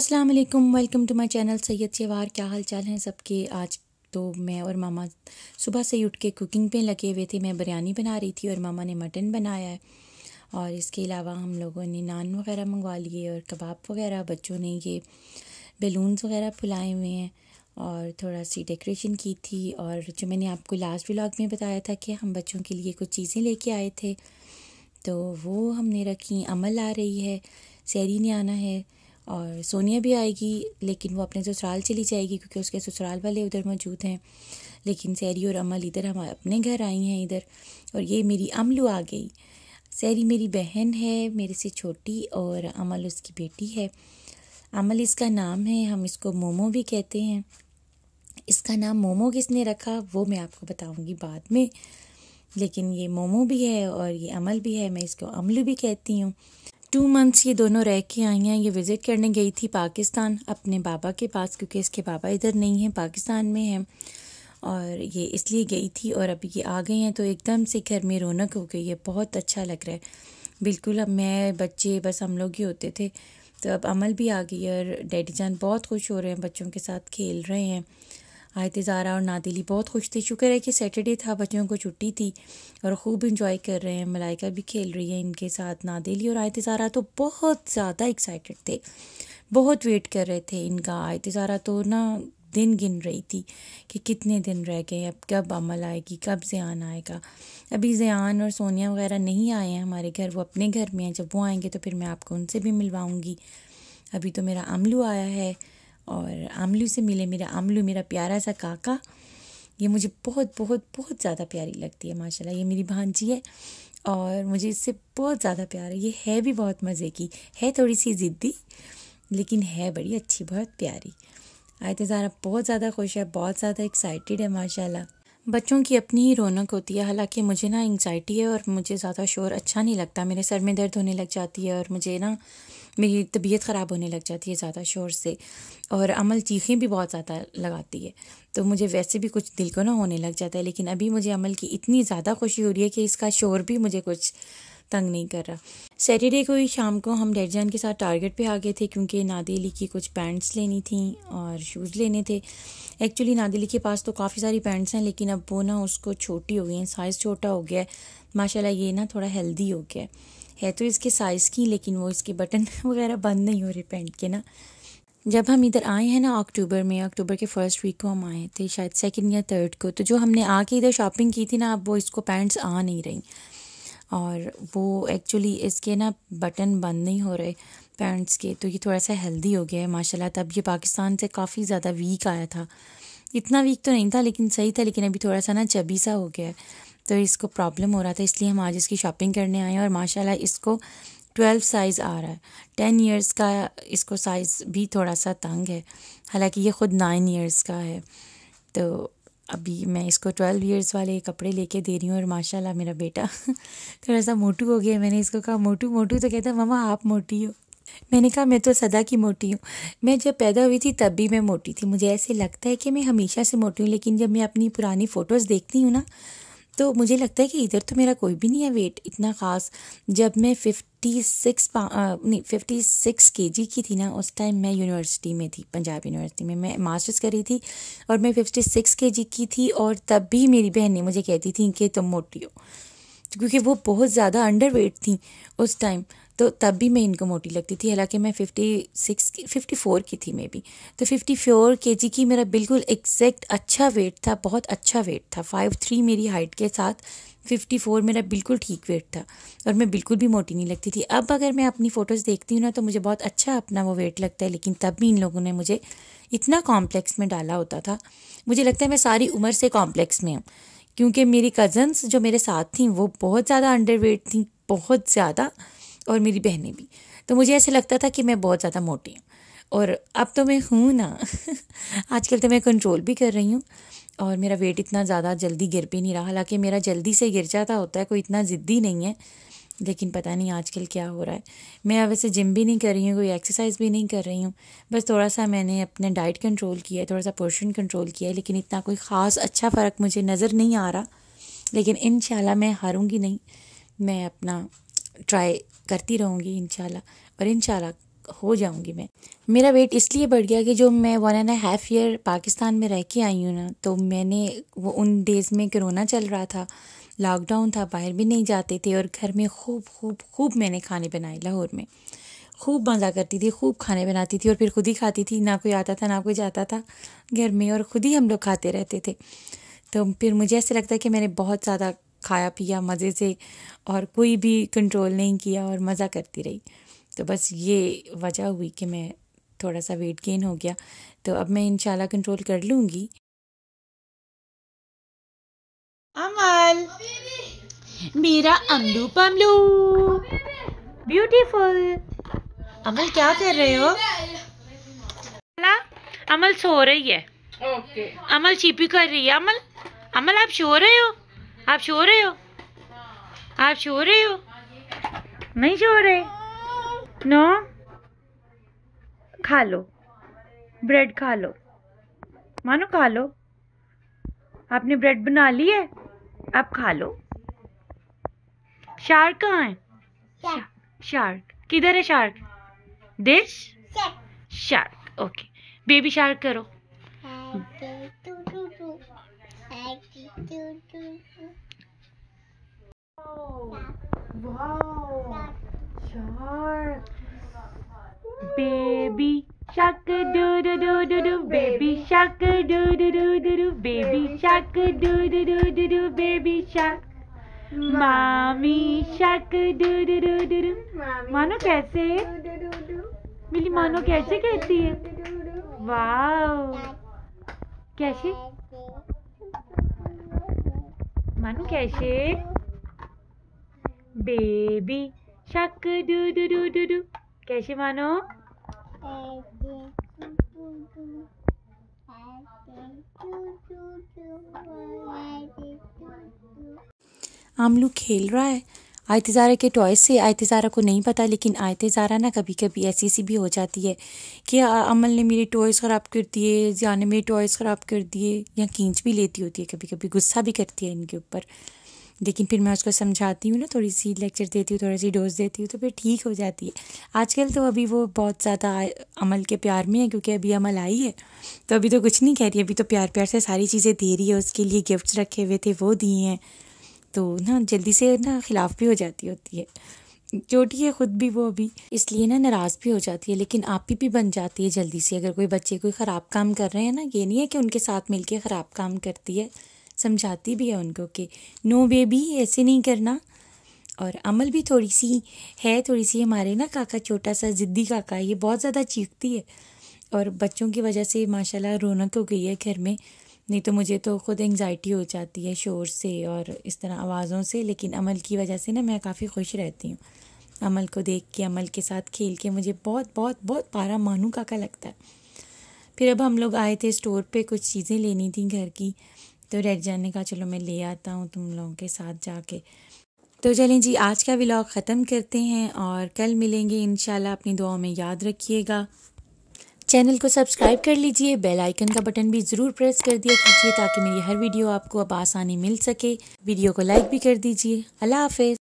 अस्सलाम वालेकुम welcome to my channel Syed सेवार क्या हाल चाल हैं सबके आज तो मैं और मामा सुबह से उठ के कुकिंग पे लगे हुए थे मैं बिरयानी बना रही थी और मामा ने मटन बनाया है और इसके अलावा हम लोगों ने नान वगैरह मंगवा लिए और कबाब वगैरह बच्चों ने ये बैलून्स वगैरह फुलाए हुए हैं और थोड़ा सी डेकोरेशन की थी और जो मैंने आपको लास्ट व्लॉग में बताया था कि हम बच्चों के लिए कुछ चीज़ें लेके आए थे तो वो हमने रखी अमल आ रही है सैरी ने आना है और सोनिया भी आएगी लेकिन वो अपने ससुराल चली जाएगी क्योंकि उसके ससुराल वाले उधर मौजूद हैं लेकिन सैरी और अमल इधर हम अपने घर आई हैं इधर और ये मेरी अमलू आ गई सैरी मेरी बहन है मेरे से छोटी और अमल उसकी बेटी है अमल इसका नाम है हम इसको मोमो भी कहते हैं इसका नाम मोमो किसने रखा वो मैं आपको बताऊंगी बाद में लेकिन ये मोमो भी है और ये अमल भी है मैं इसको अमलू भी कहती हूँ टू मंथ्स ये दोनों रह के आई हैं ये विज़िट करने गई थी पाकिस्तान अपने बाबा के पास क्योंकि इसके बाबा इधर नहीं हैं पाकिस्तान में हैं और ये इसलिए गई थी और अभी ये आ गए हैं तो एकदम से घर में रौनक हो गई है बहुत अच्छा लग रहा है बिल्कुल अब मैं बच्चे बस हम लोग ही होते थे तो अब अमल भी आ गई और डैडी जान बहुत खुश हो रहे हैं बच्चों के साथ खेल रहे हैं आयत ज़ारा और नादिली बहुत खुश थी शुक्र है कि सैटरडे था बच्चों को छुट्टी थी और खूब इंजॉय कर रहे हैं मलाइका भी खेल रही है इनके साथ नादिली और आयत ज़ारा तो बहुत ज़्यादा एक्साइटेड थे बहुत वेट कर रहे थे इनका आयत ज़ारा तो ना दिन गिन रही थी कि कितने दिन रह गए अब कब अमल आएगी कब जयान आएगा अभी जयान और सोनिया वगैरह नहीं आए हैं हमारे घर वो अपने घर में हैं जब वो आएंगे तो फिर मैं आपको उनसे भी मिलवाऊँगी अभी तो मेरा अमलू आया है और आमलू से मिले मेरा आमलू मेरा प्यारा सा काका ये मुझे बहुत बहुत बहुत ज़्यादा प्यारी लगती है माशाल्लाह ये मेरी भांजी है और मुझे इससे बहुत ज़्यादा प्यार है ये है भी बहुत मज़े की है थोड़ी सी ज़िद्दी लेकिन है बड़ी अच्छी बहुत प्यारी आयत तो ज़ारा बहुत ज़्यादा खुश है बहुत ज़्यादा एक्साइटेड है माशाल्लाह बच्चों की अपनी ही रौनक होती है हालांकि मुझे ना एंगजाइटी है और मुझे ज़्यादा शोर अच्छा नहीं लगता मेरे सर में दर्द होने लग जाती है और मुझे ना मेरी तबीयत ख़राब होने लग जाती है ज़्यादा शोर से और अमल चीखें भी बहुत ज़्यादा लगाती है तो मुझे वैसे भी कुछ दिल को ना होने लग जाता है लेकिन अभी मुझे अमल की इतनी ज़्यादा खुशी हो रही है कि इसका शोर भी मुझे कुछ तंग नहीं कर रहा सैटरडे को ही शाम को हम जान के साथ टारगेट पे आ गए थे क्योंकि नादेली की कुछ पैंट्स लेनी थी और शूज़ लेने थे एक्चुअली नादेली के पास तो काफ़ी सारी पैंट्स हैं लेकिन अब वो ना उसको छोटी हो गई हैं साइज़ छोटा हो गया है माशा ये ना थोड़ा हेल्दी हो गया है, है तो इसके साइज़ की लेकिन वो इसके बटन वगैरह बंद नहीं हो रहे पैंट के ना जब हम इधर आए हैं ना अक्टूबर में अक्टूबर के फर्स्ट वीक को हम आए थे शायद सेकंड या थर्ड को तो जो हमने आके इधर शॉपिंग की थी ना अब वो इसको पैंट्स आ नहीं रही और वो एक्चुअली इसके ना बटन बंद नहीं हो रहे पैंट्स के तो ये थोड़ा सा हेल्दी हो गया है माशाल्लाह तब ये पाकिस्तान से काफ़ी ज़्यादा वीक आया था इतना वीक तो नहीं था लेकिन सही था लेकिन अभी थोड़ा सा ना चबी सा हो गया है तो इसको प्रॉब्लम हो रहा था इसलिए हम आज इसकी शॉपिंग करने आए और माशाल्लाह इसको ट्वेल्व साइज़ आ रहा है टेन ईयर्स का इसको साइज़ भी थोड़ा सा तंग है हालांकि ये ख़ुद नाइन ईयर्स का है तो अभी मैं इसको ट्वेल्व इयर्स वाले कपड़े लेके दे रही हूँ और माशाल्लाह मेरा बेटा थोड़ा सा मोटू हो गया मैंने इसको कहा मोटू मोटू तो कहता मामा आप मोटी हो मैंने कहा मैं तो सदा की मोटी हूँ मैं जब पैदा हुई थी तब भी मैं मोटी थी मुझे ऐसे लगता है कि मैं हमेशा से मोटी हूँ लेकिन जब मैं अपनी पुरानी फ़ोटोज़ देखती हूँ ना तो मुझे लगता है कि इधर तो मेरा कोई भी नहीं है वेट इतना ख़ास जब मैं फिफ्टी सिक्स नहीं फिफ्टी सिक्स के जी की थी ना उस टाइम मैं यूनिवर्सिटी में थी पंजाब यूनिवर्सिटी में मैं मास्टर्स कर रही थी और मैं फिफ्टी सिक्स के जी की थी और तब भी मेरी बहन ने मुझे कहती थी कि तुम मोटी हो क्योंकि वो बहुत ज़्यादा अंडर वेट थी उस टाइम तो तब भी मैं इनको मोटी लगती थी हालांकि मैं फिफ्टी सिक्स की फिफ्टी फोर की थी मे बी तो फिफ्टी फोर के जी की मेरा बिल्कुल एग्जैक्ट अच्छा वेट था बहुत अच्छा वेट था फाइव थ्री मेरी हाइट के साथ फिफ्टी फोर मेरा बिल्कुल ठीक वेट था और मैं बिल्कुल भी मोटी नहीं लगती थी अब अगर मैं अपनी फ़ोटोज़ देखती हूँ ना तो मुझे बहुत अच्छा अपना वो वेट लगता है लेकिन तब भी इन लोगों ने मुझे इतना कॉम्प्लेक्स में डाला होता था मुझे लगता है मैं सारी उम्र से कॉम्प्लेक्स में हूँ क्योंकि मेरी कज़न्स जो मेरे साथ थी वो बहुत ज़्यादा अंडर वेट थी बहुत ज़्यादा और मेरी बहनें भी तो मुझे ऐसे लगता था कि मैं बहुत ज़्यादा मोटी हूँ और अब तो मैं हूँ ना आजकल तो मैं कंट्रोल भी कर रही हूँ और मेरा वेट इतना ज़्यादा जल्दी गिर भी नहीं रहा हालांकि मेरा जल्दी से गिर जाता होता है कोई इतना ज़िद्दी नहीं है लेकिन पता नहीं आजकल क्या हो रहा है मैं वैसे जिम भी नहीं कर रही हूँ कोई एक्सरसाइज भी नहीं कर रही हूँ बस थोड़ा सा मैंने अपने डाइट कंट्रोल किया है थोड़ा सा पोर्शन कंट्रोल किया है लेकिन इतना कोई ख़ास अच्छा फ़र्क मुझे नज़र नहीं आ रहा लेकिन इन मैं हारूँगी नहीं मैं अपना ट्राई करती रहूँगी इन और इन हो जाऊँगी मैं मेरा वेट इसलिए बढ़ गया कि जो मैं one and half year Pakistan में रह के आई हूँ ना तो मैंने वो उन डेज़ में कोरोना चल रहा था लॉकडाउन था बाहर भी नहीं जाते थे और घर में खूब खूब खूब मैंने खाने बनाए लाहौर में खूब मज़ा करती थी खूब खाने बनाती थी और फिर खुद ही खाती थी ना कोई आता था ना कोई जाता था घर में और ख़ुद ही हम लोग खाते रहते थे तो फिर मुझे ऐसे लगता है कि मैंने बहुत ज़्यादा खाया पिया मज़े से और कोई भी कंट्रोल नहीं किया और मज़ा करती रही तो बस ये वजह हुई कि मैं थोड़ा सा वेट गेन हो गया तो अब मैं इनशाला कंट्रोल कर लूँगी अमल मेरा अमलू पमलू ब्यूटीफुल अमल क्या कर रहे हो अमल सो रही है ओके अमल चीपी कर रही है अमल अमल आप सो रहे हो आप सो रहे हो आप सो रहे हो नहीं सो रहे नो खा लो ब्रेड खा लो मानो खा लो आपने ब्रेड बना ली है आप खा लो शार्क कहाँ है शार्क किधर है शार्क देश शार्क ओके बेबी शार्क करो Baby shark do do do do do baby shark do do do do do baby shark do do do do do baby shark मामी शक मानो कैसे मिली मानो कैसे कहती है वाह कैसे मानू कैसे baby shark doo doo doo doo doo कैसे मानो आमलू खेल रहा है आयत ज़ारा के टॉयस से आयत ज़ारा को नहीं पता लेकिन आयत ज़ारा ना कभी कभी ऐसी सी भी हो जाती है कि अमल ने मेरे टॉयस ख़राब कर दिए या ने मेरे टॉयस ख़राब कर दिए या खींच भी लेती होती है कभी कभी गुस्सा भी करती है इनके ऊपर लेकिन फिर मैं उसको समझाती हूँ ना थोड़ी सी लेक्चर देती हूँ थोड़ी सी डोज देती हूँ तो फिर ठीक हो जाती है आजकल तो अभी वो बहुत ज़्यादा अमल के प्यार में है क्योंकि अभी अमल आई है तो अभी तो कुछ नहीं कह रही अभी तो प्यार प्यार से सारी चीज़ें दे रही है उसके लिए गिफ्ट्स रखे हुए थे वो दिए हैं तो ना जल्दी से ना खिलाफ भी हो जाती होती है छोटी है ख़ुद भी वो अभी इसलिए ना नाराज़ भी हो जाती है लेकिन आप ही भी बन जाती है जल्दी से अगर कोई बच्चे कोई ख़राब काम कर रहे हैं ना ये नहीं है कि उनके साथ मिलके ख़राब काम करती है समझाती भी है उनको कि नो बेबी ऐसे नहीं करना और अमल भी थोड़ी सी है थोड़ी सी हमारे ना काका छोटा सा ज़िद्दी काका ये बहुत ज़्यादा चीखती है और बच्चों की वजह से माशाल्लाह रौनक हो गई है घर में नहीं तो मुझे तो ख़ुद एंगजाइटी हो जाती है शोर से और इस तरह आवाज़ों से लेकिन अमल की वजह से ना मैं काफ़ी खुश रहती हूँ अमल को देख के अमल के साथ खेल के मुझे बहुत बहुत बहुत पारा मानू काका लगता है फिर अब हम लोग आए थे स्टोर पे कुछ चीज़ें लेनी थी घर की तो रेड ने कहा चलो मैं ले आता हूँ तुम लोगों के साथ जाके तो चलें जी आज का व्लॉग ख़त्म करते हैं और कल मिलेंगे इन अपनी दुआओं में याद रखिएगा चैनल को सब्सक्राइब कर लीजिए बेल आइकन का बटन भी ज़रूर प्रेस कर दिया कीजिए ताकि मेरी हर वीडियो आपको अब आसानी मिल सके वीडियो को लाइक भी कर दीजिए अल्लाह हाफिज़